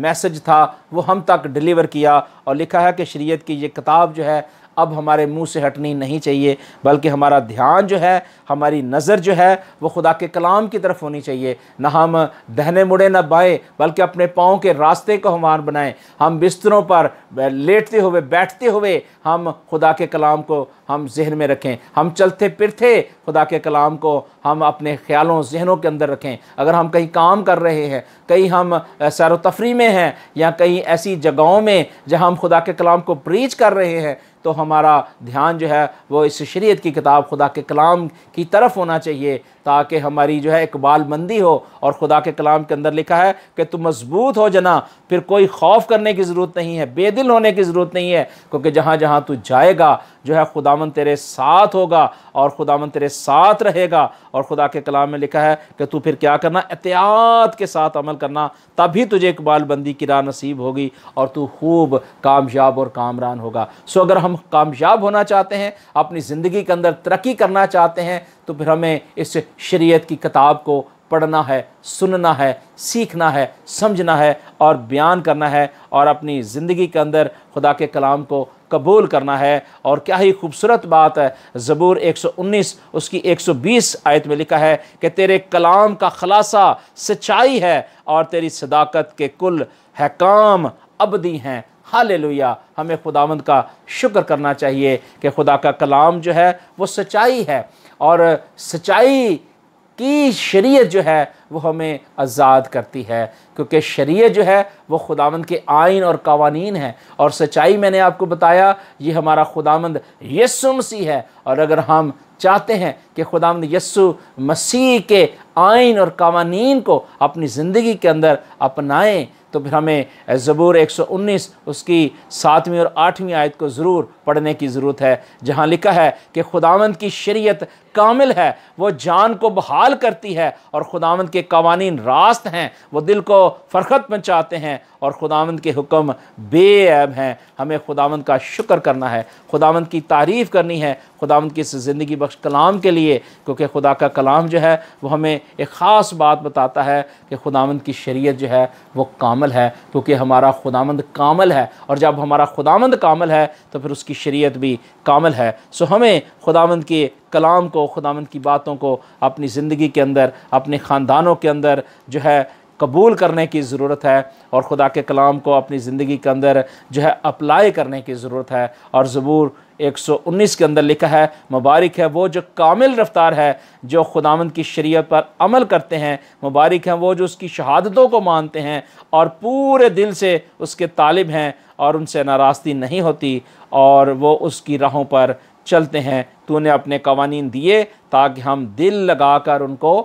मैसेज था वो हम तक डिलीवर किया और लिखा है कि शरीयत की ये किताब जो है अब हमारे मुंह से हटनी नहीं चाहिए बल्कि हमारा ध्यान जो है हमारी नज़र जो है वो खुदा के कलाम की तरफ होनी चाहिए ना हम दहने मुड़े ना बाएँ बल्कि अपने पाँव के रास्ते को हमार बनाएं हम बिस्तरों पर लेटते हुए बैठते हुए हम खुदा के कलाम को हम जहन में रखें हम चलते फिरते खुदा के कलाम को हम अपने ख्यालों जहनों के अंदर रखें अगर हम कहीं काम कर रहे हैं कहीं हम सैर तफरी में हैं या कहीं ऐसी जगहों में जहाँ हम खुदा के कलाम को ब्रीच कर रहे हैं तो हमारा ध्यान जो है वो इस शरीयत की किताब खुदा के कलाम की तरफ होना चाहिए ताकि हमारी जो है इकबाल मंदी हो और खुदा के कलाम के अंदर लिखा है कि तुम मजबूत हो जना फिर कोई खौफ करने की ज़रूरत नहीं है बेदिल होने की ज़रूरत नहीं है क्योंकि जहाँ जहाँ तू जाएगा जो है खुदावन तेरे साथ होगा और खुदावन तेरे साथ रहेगा और खुदा के कलाम में लिखा है कि तू फिर क्या करना एहतियात के साथ अमल करना तभी तुझे इकबाल बंदी की राह नसीब होगी और तू खूब कामयाब और कामरान होगा सो अगर हम हम कामयाब होना चाहते हैं अपनी ज़िंदगी के अंदर तरक्की करना चाहते हैं तो फिर हमें इस शरीयत की किताब को पढ़ना है सुनना है सीखना है समझना है और बयान करना है और अपनी ज़िंदगी के अंदर खुदा के कलाम को कबूल करना है और क्या ही खूबसूरत बात है ज़बूर 119 उसकी 120 आयत में लिखा है कि तेरे कलाम का खलासा सच्चाई है और तेरी सदाकत के कुल हकाम अबदी हैं हालेलुया हमें खुदावंद का शुक्र करना चाहिए कि खुदा का कलाम जो है वो सच्चाई है और सच्चाई की शरीयत जो है वो हमें आज़ाद करती है क्योंकि शरीयत जो है वो खुदावंद के आइन और कवानीन है और सच्चाई मैंने आपको बताया ये हमारा खुदावंद यसुमसी है और अगर हम चाहते हैं कि खुदा यस्सु मसीह के आइन और कवानीन को अपनी ज़िंदगी के अंदर अपनाएं तो फिर हमें ज़बूर 119 उसकी सातवीं और आठवीं आयत को ज़रूर पढ़ने की ज़रूरत है जहाँ लिखा है कि खुदावंद की शरीयत कामिल है वो जान को बहाल करती है और खुदावंद के कवानीन रास्त हैं वो दिल को फ़रखत पहुँचाते हैं और खुदावंद के हुक्म बेअब हैं हमें खुदावंद का शुक्र करना है खुदावंद की तारीफ़ करनी है खुदावंद की ज़िंदगी बख्श कलाम के लिए क्योंकि खुदा का कलाम जो है वो हमें एक ख़ास बात बताता है कि खुदामंद की शरीयत जो है वो कामल है क्योंकि हमारा खुदामंद कामल है और जब हमारा खुदामंद कामल है तो फिर उसकी शरीयत भी कामल है सो हमें खुदामंद के कलाम को खुदामंद की बातों को अपनी ज़िंदगी के अंदर अपने ख़ानदानों के अंदर जो है कबूल करने की ज़रूरत है और ख़ुदा के कलाम को अपनी ज़िंदगी के अंदर जो है अप्लाई करने की ज़रूरत है और ज़बूर 119 के अंदर लिखा है मुबारक है वो जो कामिल रफ्तार है जो खुदावंद की शरीयत पर अमल करते हैं मुबारक हैं वो जो उसकी शहादतों को मानते हैं और पूरे दिल से उसके तालिब हैं और उनसे नाराज़गी नहीं होती और वो उसकी राहों पर चलते हैं तूने अपने कवानीन दिए ताकि हम दिल लगा कर उनको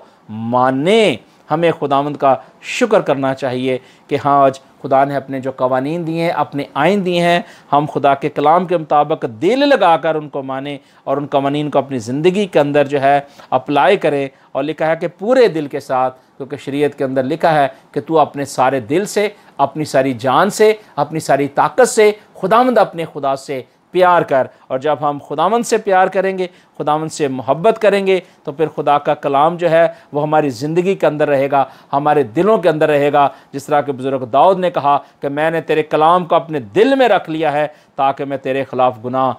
माने हमें खुदावंद का शुक्र करना चाहिए कि हाँ आज खुदा ने अपने जो कवानीन दिए हैं अपने आइन दिए हैं हम खुदा के कलाम के मुताबिक दिल लगा कर उनको माने और उन कवानीन को अपनी ज़िंदगी के अंदर जो है अप्लाई करें और लिखा है कि पूरे दिल के साथ क्योंकि शरीयत के अंदर लिखा है कि तू अपने सारे दिल से अपनी सारी जान से अपनी सारी ताकत से खुदामंद अपने खुदा से प्यार कर और जब हम खुदावन से प्यार करेंगे खुदावन से मोहब्बत करेंगे तो फिर खुदा का कलाम जो है वो हमारी ज़िंदगी के अंदर रहेगा हमारे दिलों के अंदर रहेगा जिस तरह के बुज़ुर्ग दाऊद ने कहा कि मैंने तेरे कलाम को अपने दिल में रख लिया है ताकि मैं तेरे ख़िलाफ़ गुनाह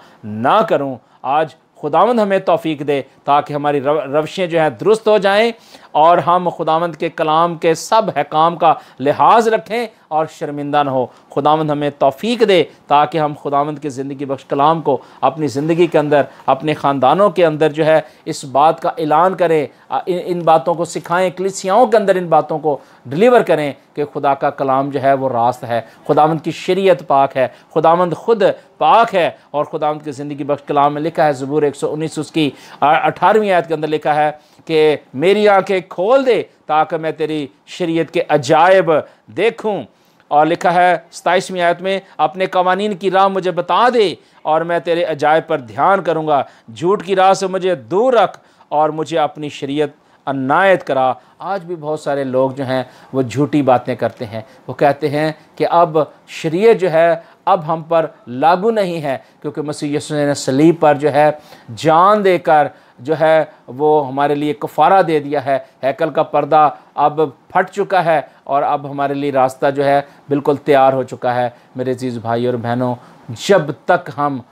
ना करूँ आज खुदावंद हमें तोफ़ी दे ताकि हमारी रवशें जो हैं दुरुस्त हो जाएँ और हम खुदावंद के कलाम के सब हकाम का लिहाज रखें और शर्मिंदा न हो खुदावंद हमें तोफ़ी दे ताकि हम खुदावंद के ज़िंदगी बख्श कलाम को अपनी ज़िंदगी के अंदर अपने ख़ानदानों के अंदर जो है इस बात का ऐलान करें इन, इन बातों को सिखाएं कलिसियाओं के अंदर इन बातों को डिलीवर करें कि खुदा का कलाम जो है वो रास्त है खुदावंद की शरीयत पाक है खुदावंद खुद पाक है और खुदावंद की ज़िंदगी बख्श कलाम में लिखा है ज़बूर एक सौ उन्नीस उसकी अठारहवीं आयत के अंदर लिखा है कि मेरी आँखें खोल दे ताकि मैं तेरी शरीयत के अजायब देखूं और लिखा है सताईसवीं आयत में अपने कवानीन की राह मुझे बता दे और मैं तेरे अजायब पर ध्यान करूँगा झूठ की राह से मुझे दूर रख और मुझे अपनी शरीयत अनायत करा आज भी बहुत सारे लोग जो हैं वो झूठी बातें करते हैं वो कहते हैं कि अब शरीय जो है अब हम पर लागू नहीं है क्योंकि मसीह यसु ने सलीब पर जो है जान देकर जो है वो हमारे लिए कफ़ारा दे दिया है हैकल का पर्दा अब फट चुका है और अब हमारे लिए रास्ता जो है बिल्कुल तैयार हो चुका है मेरे अजीज़ भाई और बहनों जब तक हम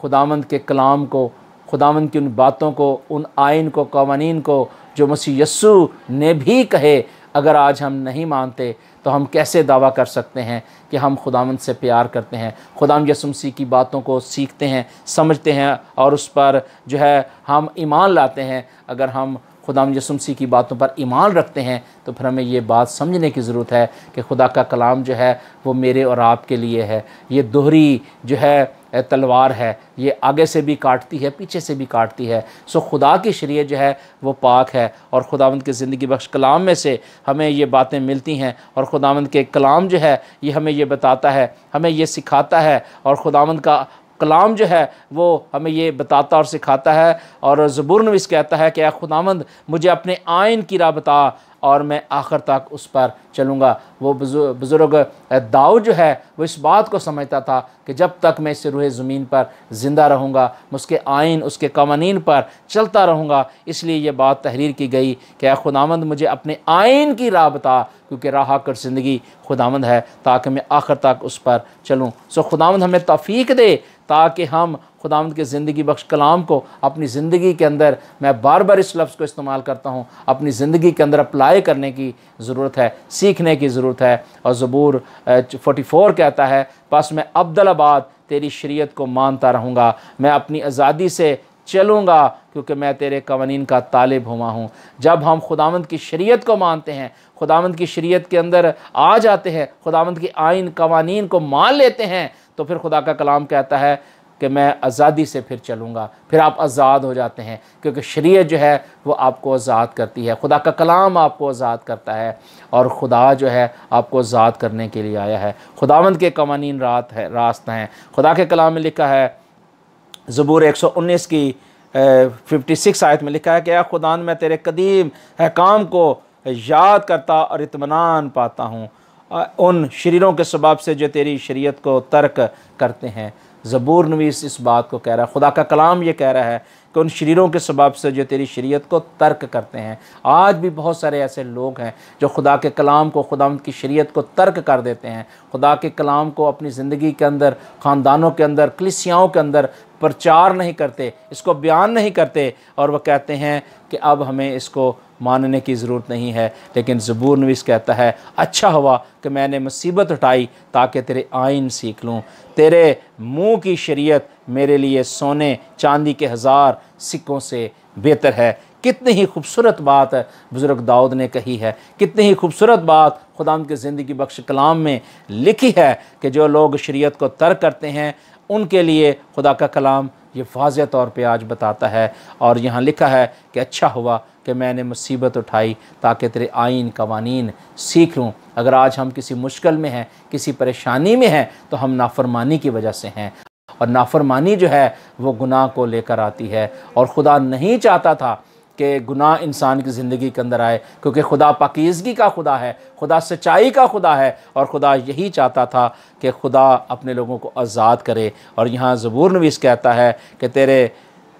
खुदामंद के कलाम को खुदांद की उन बातों को उन आइन को कवानीन को जो मसी यस्सु ने भी कहे अगर आज हम नहीं मानते तो हम कैसे दावा कर सकते हैं कि हम खुदांद से प्यार करते हैं खुदाम यसुमसी की बातों को सीखते हैं समझते हैं और उस पर जो है हम ईमान लाते हैं अगर हम खुदाम यसुमसी की बातों पर ईमान रखते हैं तो फिर हमें ये बात समझने की ज़रूरत है कि खुदा का कलाम जो है वो मेरे और आपके लिए है ये दोहरी जो है तलवार है ये आगे से भी काटती है पीछे से भी काटती है सो खुदा की शरीय जो है वो पाक है और खुदावंद के ज़िंदगी बख्श कलाम में से हमें ये बातें मिलती हैं और खुदावंद के कलाम जो है ये हमें ये बताता है हमें ये सिखाता है और खुदावंद का कलाम जो है वो हमें ये बताता और सिखाता है और ज़बूर नवीस कहता है कि खुदामंद मुझे अपने आयन की राह बता और मैं आखिर तक उस पर चलूँगा वो बुज़ुर्ग दाऊ जो है वो इस बात को समझता था कि जब तक मैं इस रूह ज़मीन पर ज़िंदा रहूँगा उसके आइन उसके कवानीन पर चलता रहूँगा इसलिए यह बात तहरीर की गई कि खुदामंद मुझे अपने आइन की राह बता क्योंकि राह कर ज़िंदगी खुदामंद है ताकि मैं आखिर तक उस पर चलूँ सो खुदामंद हमें तफ़ीक दे ताकि हम खुदांद के ज़िंदगी बख्श कलाम को अपनी ज़िंदगी के अंदर मैं बार बार इस लफ्ज़ को इस्तेमाल करता हूँ अपनी ज़िंदगी के अंदर अप्लाई करने की ज़रूरत है सीखने की ज़रूरत है और ज़बूर फोटी फोर कहता है बस मैं अब्दुलबाद तेरी शरीयत को मानता रहूँगा मैं अपनी आज़ादी से चलूँगा क्योंकि मैं तेरे कवानीन का तालब हुआ हूँ जब हम खुदांद की शरीत को मानते हैं खुदांद की शरीत के अंदर आ जाते हैं खुदांद की आइन कवानीन को मान लेते हैं तो फिर खुदा का कलाम कहता है कि मैं आज़ादी से फिर चलूँगा फिर आप आज़ाद हो जाते हैं क्योंकि शरीय जो है वो आपको आज़ाद करती है खुदा का कलाम आपको आज़ाद करता है और खुदा जो है आपको आज़ाद करने के लिए आया है खुदावंद के कवानीन रात है रास्ता हैं खुदा के कलाम में लिखा है ज़बूर एक सौ उन्नीस की फिफ्टी सिक्स आयत में लिखा है कि खुदा मैं तेरे कदीम हकाम को याद करता और इतमान पाता हूँ उन शरीरों के सबाब से जो तेरी शरीयत को तर्क करते हैं ज़बूर नवीस इस बात को कह रहा है खुदा का कलाम ये कह रहा है कि उन शरीरों के सबब से जो तेरी शरीयत को तर्क करते हैं आज भी बहुत सारे ऐसे लोग हैं जो खुदा के कलाम को खुदा की शरीयत को तर्क कर देते हैं खुदा के कलाम को अपनी ज़िंदगी के अंदर ख़ानदानों के अंदर कलिसियाओं के अंदर प्रचार नहीं करते इसको बयान नहीं करते और वह कहते हैं कि अब हमें इसको मानने की ज़रूरत नहीं है लेकिन ज़बूर नवीस कहता है अच्छा हुआ कि मैंने मुसीबत उठाई ताकि तेरे आइन सीख लूँ तेरे मुँह की शरीत मेरे लिए सोने चांदी के हज़ार सिक्कों से बेहतर है कितनी ही खूबसूरत बात बुज़ुर्ग दाऊद ने कही है कितनी ही खूबसूरत बात खुदा के ज़िंदगी बख्श कलाम में लिखी है कि जो लोग शरीयत को तर्क करते हैं उनके लिए खुदा का कलाम ये वाजह तौर पे आज बताता है और यहाँ लिखा है कि अच्छा हुआ कि मैंने मुसीबत उठाई ताकि तेरे आइन कवानीन सीख लूँ अगर आज हम किसी मुश्किल में हैं किसी परेशानी में हैं तो हम नाफरमानी की वजह से हैं और नाफरमानी जो है वो गुनाह को लेकर आती है और खुदा नहीं चाहता था कि गुनाह इंसान की ज़िंदगी के अंदर आए क्योंकि खुदा पाकिजगी का खुदा है खुदा सच्चाई का खुदा है और खुदा यही चाहता था कि खुदा अपने लोगों को आज़ाद करे और यहाँ ज़बूर नवीस कहता है कि तेरे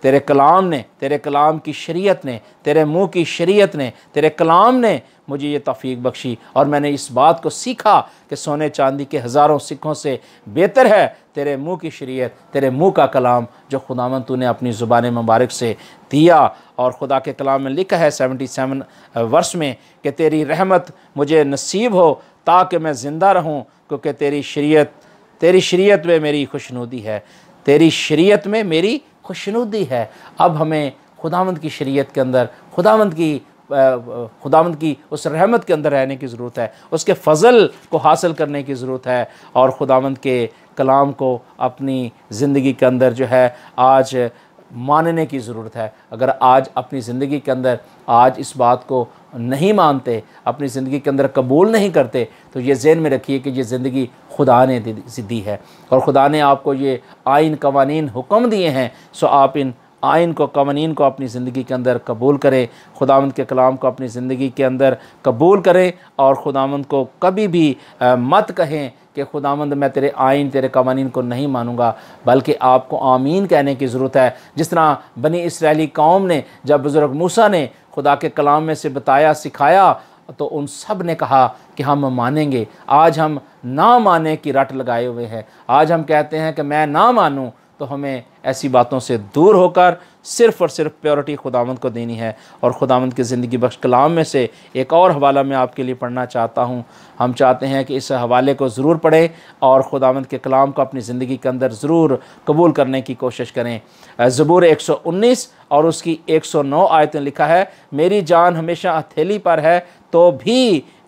तेरे कलाम ने तेरे कलाम की शरीयत ने तेरे मुंह की शरीयत ने तेरे कलाम ने मुझे ये तफीक बख्शी और मैंने इस बात को सीखा कि सोने चांदी के हज़ारों सिक्कों से बेहतर है तेरे मुंह की शरीयत तेरे मुंह का कलाम जो खुदावन तूने अपनी ज़ुबान मुबारक से दिया और खुदा के कलाम में लिखा है सेवेंटी सेवन वर्ष में कि तेरी रहमत मुझे नसीब हो ताकि मैं ज़िंदा रहूँ क्योंकि तेरी शरीयत तेरी शरीयत में मेरी खुशनुदी है तेरी शरीयत में मेरी खुशनुदी है अब हमें खुदावंद की शरीयत के अंदर खुदावंद की खुदावंद की उस रहमत के अंदर रहने की ज़रूरत है उसके फ़जल को हासिल करने की ज़रूरत है और खुदावंद के कलाम को अपनी ज़िंदगी के अंदर जो है आज मानने की ज़रूरत है अगर आज अपनी ज़िंदगी के अंदर आज इस बात को नहीं मानते अपनी ज़िंदगी के अंदर कबूल नहीं करते तो ये जहन में रखिए कि ये ज़िंदगी खुदा ने दी है और ख़ुदा ने आपको ये आइन कवानीन हुक्म दिए हैं सो आप इन आइन को कवानीन को अपनी ज़िंदगी के अंदर कबूल करें खुदावंद के कलाम को अपनी ज़िंदगी के अंदर कबूल करें और खुदावंद को कभी भी आ, मत कहें कि खुदामंद मैं तेरे आइन तेरे कवानीन को नहीं मानूंगा बल्कि आपको आमीन कहने की ज़रूरत है जिस तरह बनी इसराइली कौम ने जब बुज़ुर्ग मूसा ने खुदा के कलाम में से बताया सिखाया तो उन सब ने कहा कि हम मानेंगे आज हम ना माने की रट लगाए हुए हैं आज हम कहते हैं कि मैं ना मानूँ तो हमें ऐसी बातों से दूर होकर सिर्फ़ और सिर्फ प्योरिटी खुदामंद को देनी है और खुदामंद की ज़िंदगी बख्श कलाम में से एक और हवाला मैं आपके लिए पढ़ना चाहता हूँ हम चाहते हैं कि इस हवाले को ज़रूर पढ़ें और खुदामंद के कलाम को अपनी ज़िंदगी के अंदर ज़रूर कबूल करने की कोशिश करें ज़बूर 119 और उसकी 109 आयतें लिखा है मेरी जान हमेशा हथेली पर है तो भी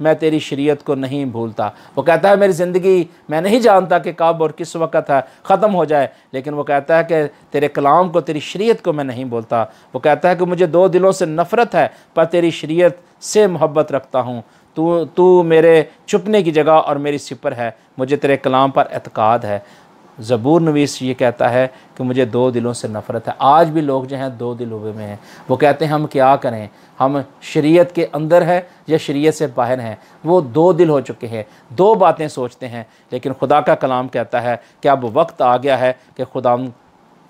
मैं तेरी शरीयत को नहीं भूलता वो कहता है मेरी ज़िंदगी मैं नहीं जानता कि कब और किस वक़्त है ख़त्म हो जाए लेकिन वो कहता है कि तेरे कलाम को तेरी शरीयत को मैं नहीं भूलता वो कहता है कि मुझे दो दिलों से नफ़रत है पर तेरी शरीयत से मोहब्बत रखता हूँ तू तू मेरे छुपने की जगह और मेरी सिपर है मुझे तेरे कलाम पर एतक़ाद है ज़बूर नवीस ये कहता है कि मुझे दो दिलों से नफ़रत है आज भी लोग जो हैं दो दिल हुए में हैं वो कहते हैं हम क्या करें हम शरीयत के अंदर है या शरीयत से बाहर हैं वो दो दिल हो चुके हैं दो बातें सोचते हैं लेकिन खुदा का कलाम कहता है कि अब वक्त आ गया है कि खुदा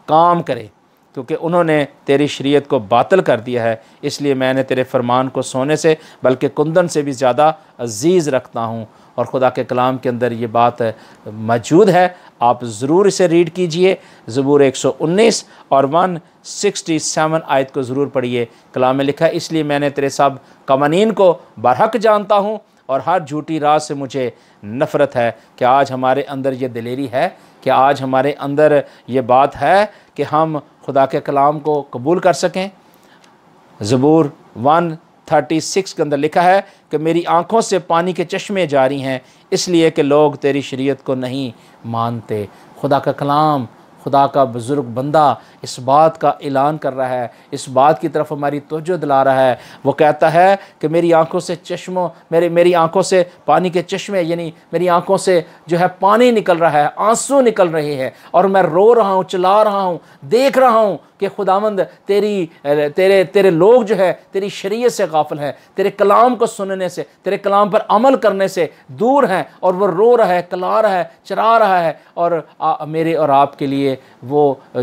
काम करे क्योंकि उन्होंने तेरी शरीयत को बातल कर दिया है इसलिए मैंने तेरे फरमान को सोने से बल्कि कुंदन से भी ज़्यादा अजीज़ रखता हूँ और ख़ुदा के कलाम के अंदर ये बात मौजूद है आप ज़रूर इसे रीड कीजिए ज़बूर 119 और 167 आयत को ज़रूर पढ़िए कलाम में लिखा इसलिए मैंने तेरे साहब कवानीन को बरहक जानता हूँ और हर झूठी राह से मुझे नफ़रत है कि आज हमारे अंदर ये दिलेरी है कि आज हमारे अंदर ये बात है कि हम खुदा के कलाम को कबूल कर सकें ज़बूर वन थर्टी सिक्स के अंदर लिखा है कि मेरी आँखों से पानी के चश्मे जारी हैं इसलिए कि लोग तेरी शरीयत को नहीं मानते खुदा का कलाम खुदा का बुज़ुर्ग बंदा इस बात का ऐलान कर रहा है इस बात की तरफ हमारी तोजो दिला रहा है वो कहता है कि मेरी आंखों से चश्मों मेरे मेरी आंखों से पानी के चश्मे यानी मेरी आंखों से जो है पानी निकल रहा है आंसू निकल रहे हैं और मैं रो रहा हूँ चिल्ला रहा हूँ देख रहा हूँ कि खुदावंद तेरी तेरे तेरे लोग जो है तेरी शरीय से गाफिल हैं तेरे कलाम को सुनने से तेरे कलाम पर अमल करने से दूर हैं और वो रो रहा है कला रहा है चरा रहा है और आ, मेरे और आपके लिए वो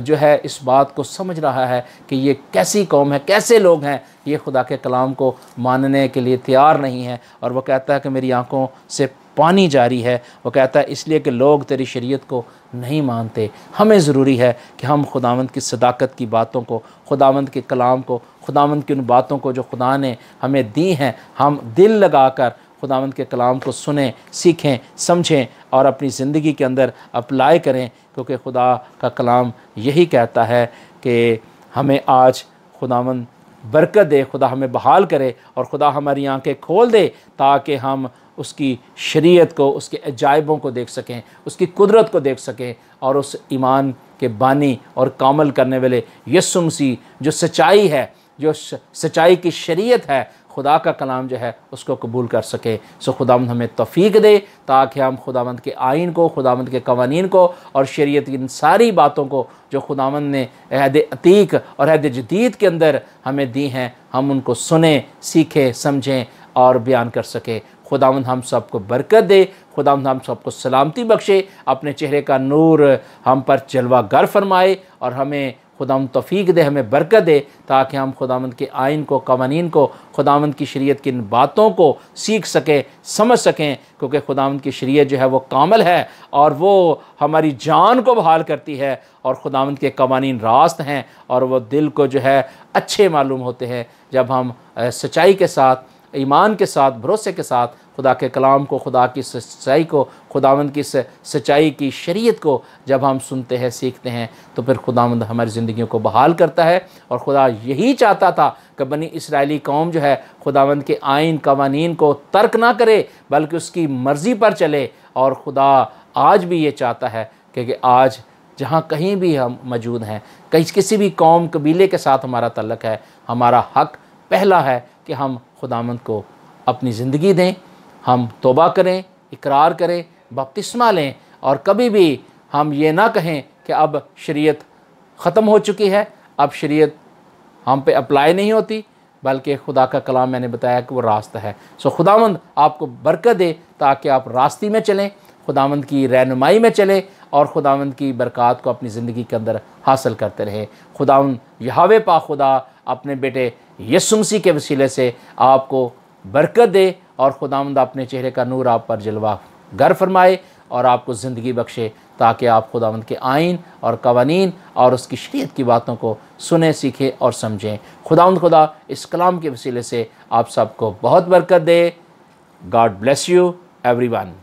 जो है इस बात को समझ रहा है कि ये कैसी कौम है कैसे लोग हैं ये खुदा के कलाम को मानने के लिए तैयार नहीं है और वो कहता है कि मेरी आँखों से पानी जारी है वो कहता है इसलिए कि लोग तेरी शरीयत को नहीं मानते हमें ज़रूरी है कि हम खुदावंद की सदाकत की बातों को खुदावंद के कलाम को खुदावंद की उन बातों को जो खुदा ने हमें दी हैं हम दिल लगा कर खुदावंद के कलाम को सुने सीखें समझें और अपनी ज़िंदगी के अंदर अप्लाई करें क्योंकि खुदा का कलाम यही कहता है कि हमें आज खुदावंद बरकत दे खुदा हमें बहाल करे और खुदा हमारी आंखें खोल दे ताकि हम उसकी शरीयत को उसके अजायबों को देख सकें उसकी कुदरत को देख सकें और उस ईमान के बानी और कामल करने वाले यसुम सी जो सच्चाई है जो सच्चाई की शरीयत है खुदा का कलाम जो है उसको कबूल कर सके सो खुदावंद हमें तफीक दे ताकि हम खुदावंद के आइन को खुदावंद के कवानीन को और शरीयत की इन सारी बातों को जो खुदावंद ने अहद अतीक और अहद जदीद के अंदर हमें दी हैं हम उनको सुने सीखें समझें और बयान कर सकें खुदावंद हम सबको को बरकत दे खुदावंद हम सबको को सलामती बख्शे अपने चेहरे का नूर हम पर जलवा गर फरमाए और हमें खुदाम तोफ़ी दे हमें बरकत दे ताकि हम खुदामंद के आइन को कवानीन को खुदामंद की शरीयत की इन बातों को सीख सकें समझ सकें क्योंकि खुदामंद की शरीयत जो है वो कामल है और वो हमारी जान को बहाल करती है और खुदामंद के कवानीन रास्त हैं और वो दिल को जो है अच्छे मालूम होते हैं जब हम सच्चाई के साथ ईमान के साथ भरोसे के साथ खुदा के कलाम को खुदा की सच्चाई को खुदावंद की सच्चाई की शरीयत को जब हम सुनते हैं सीखते हैं तो फिर खुदावंद हमारी ज़िंदगियों को बहाल करता है और खुदा यही चाहता था कि बनी इसराइली कौम जो है खुदावंद के आइन कवानीन को तर्क ना करे बल्कि उसकी मर्ज़ी पर चले और खुदा आज भी ये चाहता है क्योंकि आज जहाँ कहीं भी हम मौजूद हैं कहीं किसी भी कौम कबीले के साथ हमारा तल्लक है हमारा हक पहला है कि हम खुदामंद को अपनी ज़िंदगी दें हम तोबा करें इकरार करें बपतिस्मा लें और कभी भी हम ये ना कहें कि अब शरीयत ख़त्म हो चुकी है अब शरीयत हम पे अप्लाई नहीं होती बल्कि खुदा का कलाम मैंने बताया कि वो रास्ता है सो खुदामंद आपको बरकत दे ताकि आप रास्ते में चलें खुदामंद की रहनुमाई में चलें और खुदामंद की बरकत को अपनी ज़िंदगी के अंदर हासिल करते रहें खुदा यहावे पा खुदा अपने बेटे यसुमसी के वसीले से आपको बरकत दे और खुदामंद अपने चेहरे का नूर आप पर जलवा गर फरमाए और आपको ज़िंदगी बख्शे ताकि आप खुदावंद के आइन और कवानीन और उसकी शरीयत की बातों को सुने सीखें और समझें खुदावंद खुदा इस कलाम के वसीले से आप सबको बहुत बरकत दे God bless you every one